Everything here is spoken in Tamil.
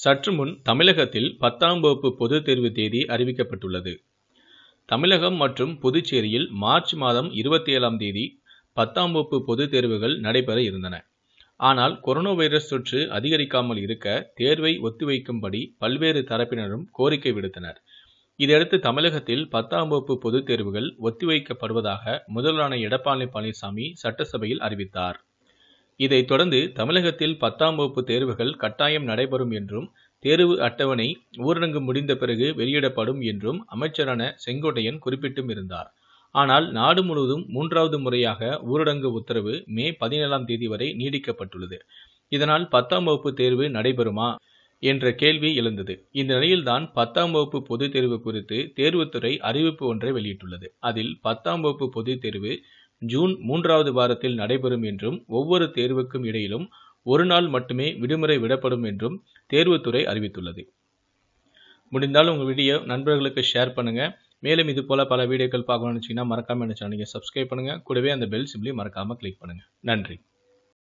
சற்று முன் தமிழகத்தில் பத்தாம் வகுப்பு பொதுத் தேர்வு தேதி அறிவிக்கப்பட்டுள்ளது தமிழகம் மற்றும் புதுச்சேரியில் மார்ச் மாதம் இருபத்தி ஏழாம் தேதி பத்தாம் வகுப்பு பொதுத் தேர்வுகள் நடைபெற இருந்தன ஆனால் கொரோனா வைரஸ் தொற்று அதிகரிக்காமல் இருக்க தேர்வை ஒத்திவைக்கும்படி பல்வேறு தரப்பினரும் கோரிக்கை விடுத்தனர் இதையடுத்து தமிழகத்தில் பத்தாம் வகுப்பு பொதுத் தேர்வுகள் ஒத்திவைக்கப்படுவதாக முதல்வரான எடப்பாடி பழனிசாமி சட்டசபையில் அறிவித்தார் இதைத் தொடர்ந்து தமிழகத்தில் பத்தாம் வகுப்பு தேர்வுகள் கட்டாயம் நடைபெறும் என்றும் தேர்வு அட்டவணை ஊரடங்கு முடிந்த பிறகு வெளியிடப்படும் என்றும் அமைச்சரான செங்கோட்டையன் குறிப்பிட்டும் இருந்தார் ஆனால் நாடு முழுவதும் மூன்றாவது முறையாக ஊரடங்கு உத்தரவு மே பதினேழாம் தேதி வரை நீடிக்கப்பட்டுள்ளது இதனால் பத்தாம் வகுப்பு தேர்வு நடைபெறுமா என்ற கேள்வி எழுந்தது இந்த நிலையில்தான் பத்தாம் வகுப்பு பொதுத் தேர்வு குறித்து தேர்வுத்துறை அறிவிப்பு ஒன்றை வெளியிட்டுள்ளது அதில் பத்தாம் வகுப்பு பொதுத் தேர்வு ஜூன் மூன்றாவது வாரத்தில் நடைபெறும் என்றும் ஒவ்வொரு தேர்வுக்கும் இடையிலும் ஒரு நாள் மட்டுமே விடுமுறை விடப்படும் என்றும் தேர்வுத்துறை அறிவித்துள்ளது முடிந்தால் உங்கள் வீடியோ நண்பர்களுக்கு ஷேர் பண்ணுங்கள் மேலும் இது போல் பல வீடியோக்கள் பார்க்கணும்னு நினச்சிங்கன்னா மறக்காமல் என்ன சேனலை சப்ஸ்கிரைப் பண்ணுங்கள் கூடவே அந்த பெல் சிப்லையும் மறக்காமல் கிளிக் பண்ணுங்கள் நன்றி